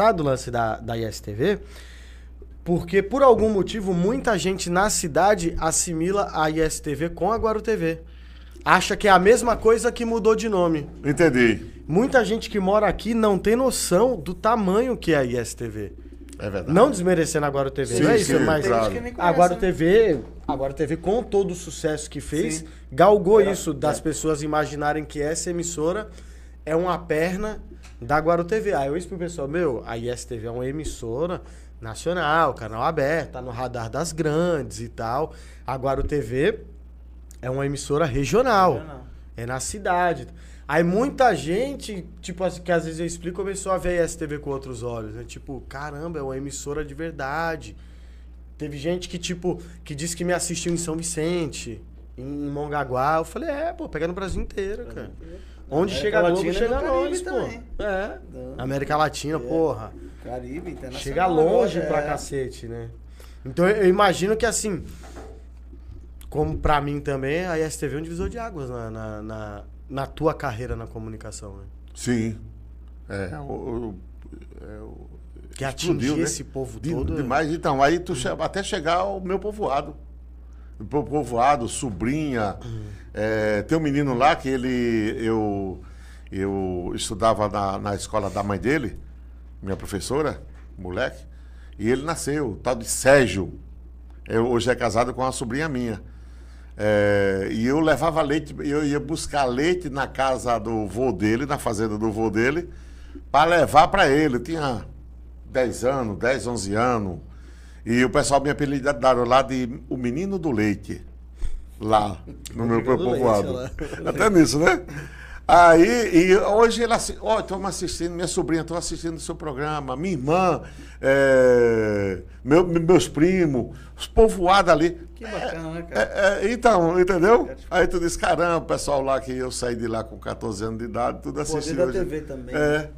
engraçado o lance da, da ISTV, porque por algum motivo muita gente na cidade assimila a ISTV com a Guarutv. Acha que é a mesma coisa que mudou de nome. Entendi. Muita gente que mora aqui não tem noção do tamanho que é a ISTV. É verdade. Não desmerecendo a Guarutv, sim, não é isso, sim, mas claro. a Guarutv, né? a Guarutv com todo o sucesso que fez, sim. galgou Era, isso das é. pessoas imaginarem que essa emissora é uma perna da Guarutv. Aí eu explico pro pessoal, meu, a ISTV é uma emissora nacional, canal aberto, tá no radar das grandes e tal. A Guarutv é uma emissora regional. É na cidade. Aí muita gente, tipo, que às vezes eu explico, começou a ver a STV com outros olhos. Né? Tipo, caramba, é uma emissora de verdade. Teve gente que, tipo, que disse que me assistiu em São Vicente em Mongaguá. Eu falei, é, pô, pega no Brasil inteiro, cara. Onde América chega a Globo, Latina, é chega longe, pô. Também. É. Então, América Latina, é. porra. Caribe, internacional. Chega longe é. pra cacete, né? Então eu imagino que assim, como pra mim também, a ISTV é um divisor de águas na, na, na, na tua carreira na comunicação, né? Sim. É, o, o, é, que atingiu né? esse povo todo. demais, é. então, aí tu che até chegar ao meu povoado pro povoado, sobrinha. É, tem um menino lá que ele. Eu, eu estudava na, na escola da mãe dele, minha professora, moleque, e ele nasceu, tal de Sérgio. Eu, é, hoje é casado com uma sobrinha minha. É, e eu levava leite, eu ia buscar leite na casa do vô dele, na fazenda do vô dele, para levar para ele. Eu tinha 10 anos, 10, 11 anos, e o pessoal me apelidaram lá de o menino do leite. Lá, no meu povoado. Até nisso, né? Aí, e hoje ela assim, ó, oh, estamos assistindo, minha sobrinha, estou assistindo o seu programa, minha irmã, é, meu, meus primos, os povoados ali. Que bacana, né, cara? É, é, então, entendeu? É Aí tu diz, caramba, o pessoal lá que eu saí de lá com 14 anos de idade, tudo assistindo. Poder da hoje. TV também. É. Né?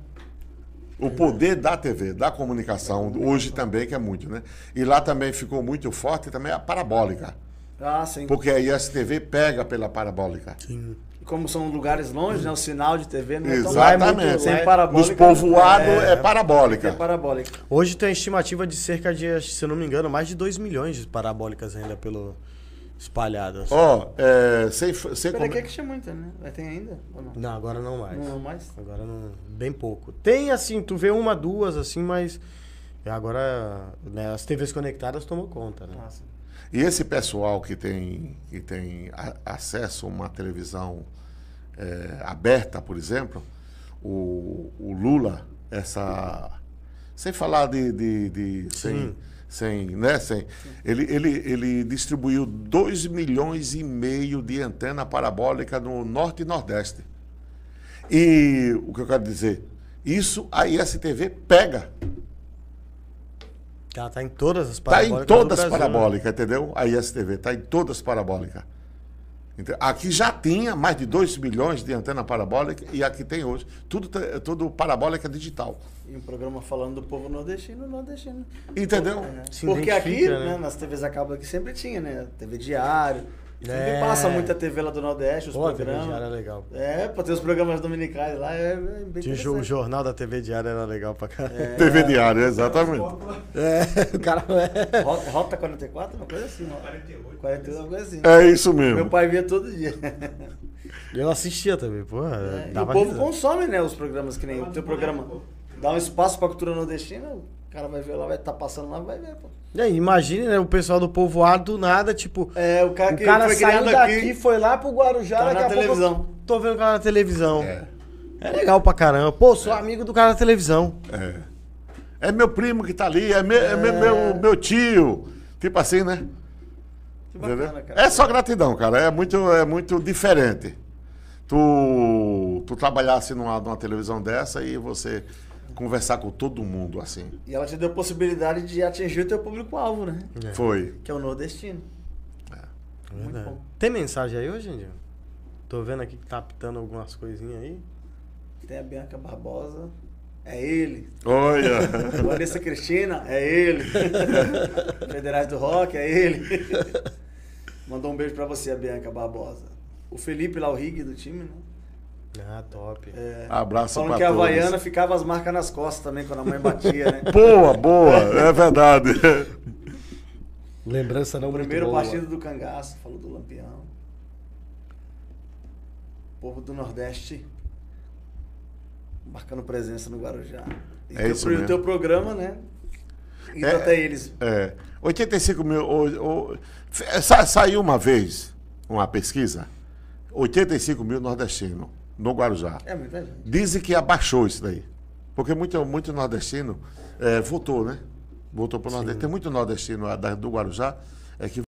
O poder da TV, da comunicação, hoje também, que é muito, né? E lá também ficou muito forte também a parabólica. Ah, sim. Porque aí a TV pega pela parabólica. Sim. Como são lugares longe, né? O sinal de TV não Exatamente. É, é muito, sem parabólica. Nos povoados né? é, é, parabólica. É parabólica. Hoje tem a estimativa de cerca de, se não me engano, mais de 2 milhões de parabólicas ainda pelo, espalhadas. Assim. Ó, oh, é, sem, sem Peraí, como... que tinha é muita, né? Tem ainda? Não? não? agora não mais. Não mais? Agora não, bem pouco. Tem assim, tu vê uma, duas, assim, mas é, agora né, as TVs conectadas tomam conta, né? Nossa. E esse pessoal que tem, que tem a, acesso a uma televisão é, aberta, por exemplo, o, o Lula, essa... Sem falar de... de, de Sim. Sem, sem, né, sem. Ele, ele, ele distribuiu 2 milhões e meio de antena parabólica no Norte e Nordeste. E o que eu quero dizer, isso a ISTV pega. Ela está tá né? tá em todas as parabólicas. Está em todas as parabólicas, entendeu? A ISTV está em todas as parabólicas. Aqui já tinha mais de 2 milhões de antena parabólica e aqui tem hoje. Tudo, tudo parabólica digital. E um programa falando do povo nordestino, nordestino. Entendeu? Porque, é, porque aqui, né? né, nas TVs a cabo aqui sempre tinha, né? TV Diário é. passa muita TV lá do Nordeste, os Pô, programas. A TV Diária era é legal. É, pra ter os programas dominicais lá, é, é bem Tinha o jornal da TV Diária, era legal pra caramba. É, TV Diária, exatamente. É, o cara é. Rota 44, uma coisa assim. 48. Né? 48, uma coisa assim. Né? É isso mesmo. Meu pai via todo dia. Eu assistia também, pô. É, e o povo risada. consome, né, os programas que nem o teu é, programa. Dá um espaço pra cultura nordestina, cara vai ver lá, vai estar tá passando lá, vai ver, pô. E aí, imagine, né? O pessoal do povoado do nada, tipo. É, o cara que o cara foi saiu daqui, aqui, foi lá pro Guarujá, tá daqui na televisão. Pouco, tô vendo o cara na televisão. É. é legal pra caramba. Pô, sou é. amigo do cara na televisão. É. É meu primo que tá ali, é, me, é. Meu, é. meu, meu tio. Tipo assim, né? Que bacana, cara. É só gratidão, cara. É muito, é muito diferente. Tu, tu trabalhasse numa, numa televisão dessa e você conversar com todo mundo, assim. E ela te deu a possibilidade de atingir o teu público-alvo, né? É. é. Foi. Que é o nordestino. É. é muito bom. Tem mensagem aí hoje, Andinho? Tô vendo aqui que tá apitando algumas coisinhas aí. Tem a Bianca Barbosa. É ele. Olha! Vanessa Cristina, é ele. Federais do Rock, é ele. Mandou um beijo pra você, a Bianca Barbosa. O Felipe lá, o Rig do time, né? Ah, top. É, Abraço Falando pra que a Havaiana ficava as marcas nas costas também quando a mãe batia, né? boa, boa, é verdade. Lembrança não Primeiro partido do cangaço, falou do Lampião. povo do Nordeste marcando presença no Guarujá. E é teu, isso mesmo. O teu programa, né? Indo é, até eles. É. 85 mil. Ou, sa, saiu uma vez uma pesquisa, 85 mil nordestinos no Guarujá. É muita gente. Dizem que abaixou isso daí. Porque muito, muito nordestino é, votou, né? Voltou para o Nordeste. Tem muito nordestino do Guarujá é, que